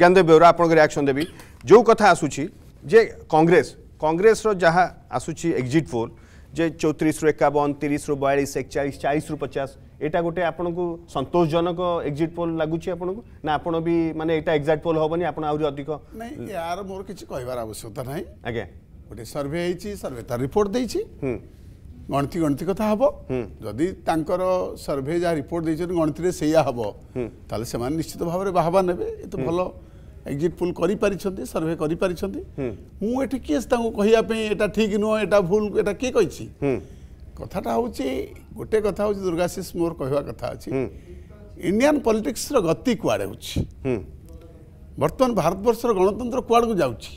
জ্ঞানদেব ବେଉରା ଆପଣଙ୍କ ରିଆକ୍ସନ୍ ଦେବି ଯେଉଁ କଥା ଆସୁଛି ଯେ କଂଗ୍ରେସ କଂଗ୍ରେସର ଯାହା ଆସୁଛି ଏକ୍ଜିଟ୍ ପୋଲ୍ ଯେ ଚଉତିରିଶରୁ ଏକାବନ ତିରିଶରୁ ବୟାଳିଶ ଏକଚାଳିଶ ଚାଳିଶରୁ ପଚାଶ ଏଇଟା ଗୋଟେ ଆପଣଙ୍କୁ ସନ୍ତୋଷଜନକ ଏକ୍ଜିଟ୍ ପୋଲ୍ ଲାଗୁଛି ଆପଣଙ୍କୁ ନା ଆପଣ ବି ମାନେ ଏଇଟା ଏକ୍ଜାକ୍ଟ ପୋଲ୍ ହେବନି ଆପଣ ଆହୁରି ଅଧିକ ନାଇଁ ୟାର ମୋର କିଛି କହିବାର ଆବଶ୍ୟକତା ନାହିଁ ଆଜ୍ଞା ଗୋଟେ ସର୍ଭେ ହେଇଛି ସର୍ଭେ ତା ରିପୋର୍ଟ ଦେଇଛି ଗଣତି ଗଣତି କଥା ହେବ ଯଦି ତାଙ୍କର ସର୍ଭେ ଯାହା ରିପୋର୍ଟ ଦେଇଛନ୍ତି ଗଣତିରେ ସେଇଆ ହେବ ତାହେଲେ ସେମାନେ ନିଶ୍ଚିତ ଭାବରେ ବାହାବା ନେବେ ଏ ତ ଭଲ ଏକ୍ଜିଟ୍ ପୁଲ୍ କରିପାରିଛନ୍ତି ସର୍ଭେ କରିପାରିଛନ୍ତି ମୁଁ ଏଠି କିଏ ତାଙ୍କୁ କହିବା ପାଇଁ ଏଇଟା ଠିକ୍ ନୁହଁ ଏଇଟା ଭୁଲ ଏଇଟା କିଏ କହିଛି କଥାଟା ହେଉଛି ଗୋଟେ କଥା ହେଉଛି ଦୁର୍ଗାଶିଷ ମୋର କହିବା କଥା ଅଛି ଇଣ୍ଡିଆନ୍ ପଲିଟିକ୍ସର ଗତି କୁଆଡ଼େ ହେଉଛି ବର୍ତ୍ତମାନ ଭାରତବର୍ଷର ଗଣତନ୍ତ୍ର କୁଆଡ଼କୁ ଯାଉଛି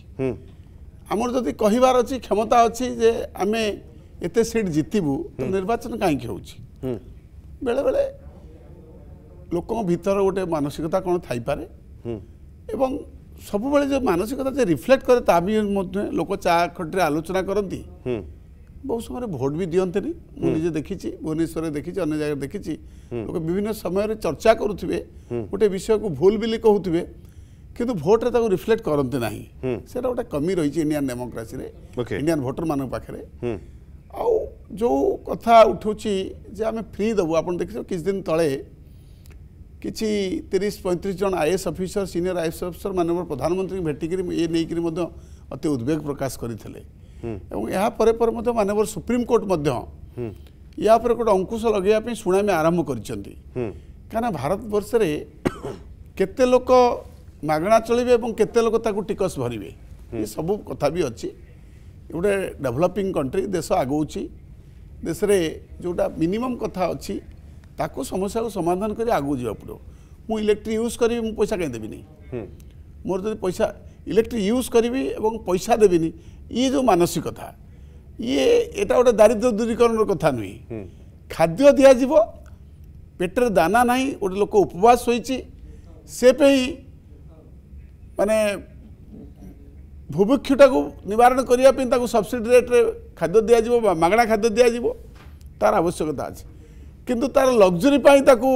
ଆମର ଯଦି କହିବାର ଅଛି କ୍ଷମତା ଅଛି ଯେ ଆମେ ଏତେ ସିଟ୍ ଜିତିବୁ ତ ନିର୍ବାଚନ କାହିଁକି ହେଉଛି ବେଳେବେଳେ ଲୋକଙ୍କ ଭିତର ଗୋଟେ ମାନସିକତା କ'ଣ ଥାଇପାରେ ଏବଂ ସବୁବେଳେ ଯେଉଁ ମାନସିକତା ଯେ ରିଫ୍ଲେକ୍ଟ କରେ ତା মধ্যে লোক চা ଚା আলোচনা ଆଲୋଚନା କରନ୍ତି বহু সময় ভোট বি দিয়ন্তেনি মু নিজে দেখিছি ভুবনেশ্বরে দেখিছি অন্য জায়গায় দেখিছি লোক বিভিন্ন সময় চর্চা করুবে গোটে বিষয়ক ভুল বলে কুথে কিন্তু ভোটরে তাকে রিফ্লেক্ট করতে না সেটা গোটে কমি রয়েছে ইন্ডিয়ান ডেমোক্রাসি ইন্ডিয়ান ভোটর মান পাখে ଯେଉଁ କଥା ଉଠୁଛି ଯେ ଆମେ ଫ୍ରି ଦେବୁ ଆପଣ ଦେଖିଛୁ କିଛି ଦିନ ତଳେ କିଛି ତିରିଶ ପଇଁତିରିଶ ଜଣ I S officer senior I S officer ମାନ୍ୟବର ପ୍ରଧାନମନ୍ତ୍ରୀଙ୍କୁ ଭେଟିକିରି ଏ ନେଇକରି ମଧ୍ୟ ଅତି ଉଦ୍ବେଗ ପ୍ରକାଶ କରିଥିଲେ ଏବଂ ଏହା ପରେ ପରେ ମଧ୍ୟ ମାନ୍ୟବର ସୁପ୍ରିମକୋର୍ଟ ମଧ୍ୟ ୟା ଉପରେ ଗୋଟେ ଅଙ୍କୁଶ ଲଗାଇବା ପାଇଁ ଶୁଣାଣି ଆରମ୍ଭ କରିଛନ୍ତି କାହିଁକିନା ଭାରତବର୍ଷରେ କେତେ ଲୋକ ମାଗଣା ଚଳିବେ ଏବଂ କେତେ ଲୋକ ତାକୁ ଟିକସ ଭରିବେ ଏ ସବୁ କଥା ବି ଅଛି ଗୋଟେ ଡେଭଲପିଂ କଣ୍ଟ୍ରି ଦେଶ ଆଗଉଛି ଦେଶରେ ଯେଉଁଟା ମିନିମମ୍ କଥା ଅଛି ତାକୁ ସମସ୍ୟାକୁ ସମାଧାନ କରି ଆଗକୁ ଯିବାକୁ ପଡ଼ିବ ମୁଁ ଇଲେକ୍ଟ୍ରି ୟୁଜ୍ କରିବି ମୁଁ ପଇସା କାହିଁ ଦେବିନି ମୋର ଯଦି ପଇସା ଇଲେକ୍ଟ୍ରି ୟୁଜ୍ କରିବି ଏବଂ ପଇସା ଦେବିନି ଇଏ ଯେଉଁ ମାନସିକତା ଇଏ ଏଇଟା ଗୋଟେ ଦାରିଦ୍ର୍ୟ ଦୂରୀକରଣର କଥା ନୁହେଁ ଖାଦ୍ୟ ଦିଆଯିବ ପେଟରେ ଦାନା ନାହିଁ ଗୋଟେ ଲୋକ ଉପବାସ ହୋଇଛି ସେ ପାଇଁ ମାନେ ଭୁଭୁକ୍ଷୁଟାକୁ ନିବାରଣ କରିବା ପାଇଁ ତାକୁ ସବସିଡି ରେଟ୍ରେ ଖାଦ୍ୟ ଦିଆଯିବ ବା ମାଗଣା ଖାଦ୍ୟ ଦିଆଯିବ ତାର ଆବଶ୍ୟକତା ଅଛି କିନ୍ତୁ ତାର ଲକ୍ଜୁରୀ ପାଇଁ ତାକୁ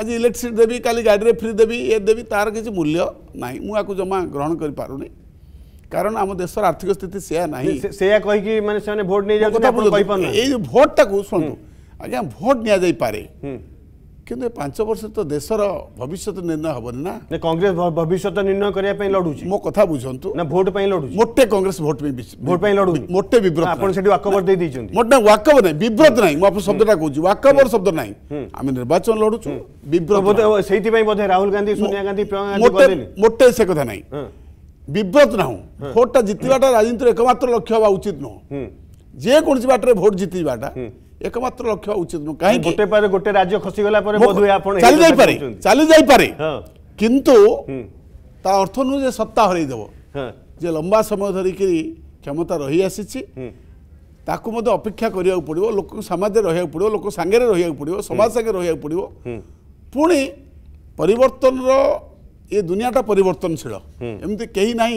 ଆଜି ଇଲେକ୍ଟ୍ରିସିଟି ଦେବି କାଲି ଗାଡ଼ିରେ ଫ୍ରି ଦେବି ଏ ଦେବି ତାର କିଛି ମୂଲ୍ୟ ନାହିଁ ମୁଁ ଆକୁ ଜମା ଗ୍ରହଣ କରିପାରୁନି କାରଣ ଆମ ଦେଶର ଆର୍ଥିକ ସ୍ଥିତି ସେୟା ନାହିଁ ସେୟା କହିକି ମାନେ ସେମାନେ ଭୋଟ ନେଇଯାଉଛନ୍ତି ଏଇ ଭୋଟଟାକୁ ଶୁଣନ୍ତୁ ଆଜ୍ଞା ଭୋଟ ନିଆଯାଇପାରେ କିନ୍ତୁ ଏ ପାଞ୍ଚ ବର୍ଷ ତ ଦେଶର ଭବିଷ୍ୟତ ନିର୍ଣ୍ଣୟ ହେବନି ନା କଂଗ୍ରେସ ଭବିଷ୍ୟତ ନିର୍ଣ୍ଣୟ କରିବା ପାଇଁ ଲଢୁଛି ମୋ କଥା ବୁଝନ୍ତୁ ନା ଭୋଟ ପାଇଁ ଲଢୁଛି ମୋଟେ କଂଗ୍ରେସ ଭୋଟ ପାଇଁ ଭୋଟ ପାଇଁ ଲଢୁଛି ମୋଟେ ବିବ୍ରତ ଆପଣ ସେଠି ୱାକଓଭର ଦେଇ ଦେଇଛନ୍ତି ମୋଟେ ୱାକଓଭର ନାହିଁ ବିବ୍ରତ ନାହିଁ ମୁଁ ଆପଣ ଶବ୍ଦଟା କହୁଛି ୱାକଓଭର ଶବ୍ଦ ନାହିଁ ଆମେ ନିର୍ବାଚନ ଲଢୁଛୁ ବିବ୍ରତ ସେଇଥିପାଇଁ ବୋଧେ ରାହୁଲ ଗାନ୍ଧୀ ସୋନିଆ ଗାନ୍ଧୀ ମୋଟେ ମୋଟେ ସେ କଥା ନାହିଁ ବିବ୍ରତ ନାହୁଁ ଭୋଟଟା ଜିତିବାଟା ରାଜନୀତିର ଏକମାତ୍ର ଲକ୍ଷ୍ୟ ହେବା ଉଚିତ ନୁହଁ ଯେକୌଣସି ବାଟରେ ଭୋଟ ଜିତିବାଟା একমাত্র লক্ষ্য উচিত নু কাহি গোটে পারে গোটে রাজ্য খসি গলা পরে বোধ বোধহয় আপন চালি যাই পারে চালি যাই পারে কিন্তু তা অর্থ নু যে সত্তা হরাই দেব যে লম্বা সময় ধরি কি ক্ষমতা রহি আসিছি তাকু মধ্যে অপেক্ষা করিয়া পড়িব লোক সমাজে রহবাকে পড়িব লোক সাংরে রহবাকে পড়িব সমাজ সাংরে রহবাকে পুনি পরিবর্তন র এ দুনিয়াটা পরিবর্তনশীল এমনি কেই নাই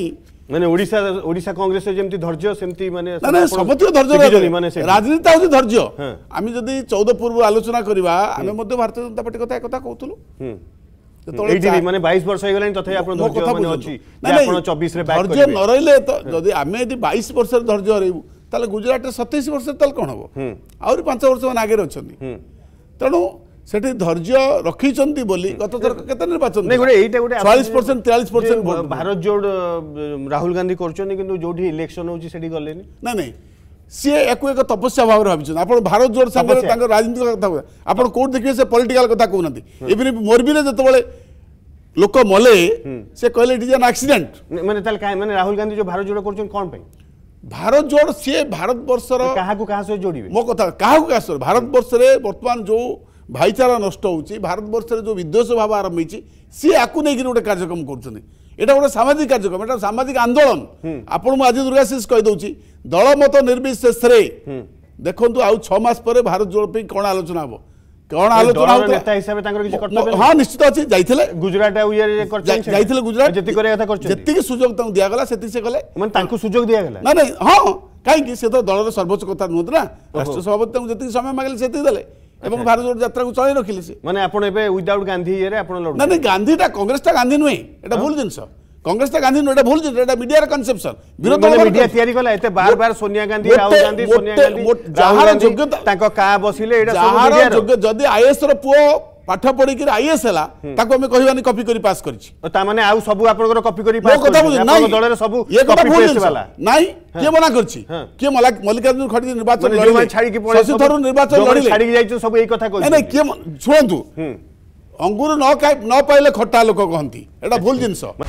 মানে ওড়িশা ওড়িশা কংগ্রেস যেমতি ধৈর্য সেমতি মানে না না সবথেকে ধৈর্য মানে রাজনীতি হচ্ছে ধৈর্য হ্যাঁ। আমি যদি 14 পূর্ব আলোচনা করিবা আমি মধ্যে ভারতীয় জনতা পার্টি কথা কথা কହୁଥିଲୁ হুম মানে বাইশ বর্ষ হয়ে গেলেন তথাপি আপনার ধৈর্য মানে অছি আপনার চব্বিশ রে ধৈর্য ন রহলে যদি আমি যদি বাইশ বর্ষের ধৈর্য রহবু তাহলে গুজরাটের সতেইশ বর্ষের তাহলে কোণ হব আহরি পাঁচ বর্ষ মানে আগে অনেক তেমন সেটি ধৈর্য রক্ষিছেন বলি গত থর কেতে নির্বাচন ছয়াশ পরসেন্ট তেয়াল্লিশ পরসেন্ট ভারত জোড় রাহুল গান্ধী করছেন কিন্তু যেটি ইলেকশন হচ্ছে সেটি গলেনি না না সি একু এক তপস্যা ভাবে ভাবিছেন আপনার ভারত জোড় সামনে তাঁর রাজনীতি কথা আপনার কোর্ট দেখবে সে পলিটিকাল কথা কৌনা ইভিন মোরবিরে যেতবে লোক মলে সে কহিলেন ইট ইজ আন আক্সিডেন্ট মানে তাহলে মানে রাহুল গান্ধী যে ভারত জোড় করছেন কোন পাই ভারত জোড় সি ভারতবর্ষর কাহকু কাহা সহ যোড়িবে মো কথা কাহকু কাহা সহ ভারতবর্ষরে বর্তমান যে ভাইচারা নষ্ট হচ্ছে ভারতবর্ষের যে ବିଦ୍ୱେଷ ভাব আরম্ভ হয়েছে সি ଆକୁ ନେଇକିରି ଗୋଟେ କାର୍ଯ୍ୟକ୍ରମ କରୁଛନ୍ତି এটা গোটে সামাজিক কার্যক্রম এটা সামাজিক আন্দোলন আপনার আজ দুর্গাশিষ কেদি দল মত নির্বিশেষে দেখুন আউ ছ মাস পরে ভারত জোড় কোণ আলোচনা হব কোণ আলোচনা হ্যাঁ নিশ্চিত আছে যাই গুজরাট যাই গুজরাট যেত সুযোগ তাকে দিয়া গলা সেত সে কলে মানে তাকে সুযোগ দিয়া গলা না না হ্যাঁ কিন্তু সে তো দলের সর্বোচ্চ কথা নুহ না রাষ্ট্র সভাপতি তাকে যেত সময় মাগলে সেটি দেয় এবং ଭାରତ ଯୋଡ଼ ଯାତ୍ରାକୁ ଚଳେଇ ରଖିଲେ ସେ ମାନେ ଆପଣ ଏବେ ୱିଦାଉଟ୍ ଗାନ୍ଧି ଇଏରେ ଆପଣ ନା ନା ଗାନ୍ଧିଟା କଂଗ୍ରେସଟା ଗାନ୍ଧି ନୁହେଁ ଏଇଟା ଭୁଲ ଜିନିଷ কংগ্রেসটা গান্ধী নয় এটা ভুল জিনিস এটা মিডিয়ার কনসেপশন বিরোধী দল মিডিয়া তৈরি কলা এতে বারবার সোনিয়া গান্ধী রাহুল গান্ধী সোনিয়া গান্ধী যাহার যোগ্যতা তাঙ্ক কা বসিলে এটা সব মিডিয়ার যোগ্য যদি আইএস র পুও ପାଠ ପଢିକି ଆଇଏସ ହେଲା ତାକୁ ଆମେ କହିବାନି କପି କରି ପାସ କରିଛି ତା ମାନେ ଆଉ ସବୁ ଆପଣଙ୍କର କପି କରି ପାସ କରିଛି ନା ଦଳରେ ସବୁ ଏ କଥା ଭୁଲିଗଲା ନାଇ କିଏ ମନା କରିଛି କିଏ ମଲ୍ଲିକାର୍ଜୁନ ଖଡ଼ଗେ ନିର୍ବାଚନ ଲଢିଲେ ଛାଡିକି ପଳେଇ ଶଶି ଥରୁ ନିର୍ବାଚନ ଲଢିଲେ ଛାଡିକି ଯାଇଛୁ ସବୁ ଏଇ କଥା କହୁଛି ନାଇ କିଏ ଶୁଣନ୍ତୁ ଅଙ୍ଗୁର ନ ନ ପାଇଲେ ଖଟା ଲୋକ କହନ୍ତି ଏଇଟା ଭୁଲ ଜିନିଷ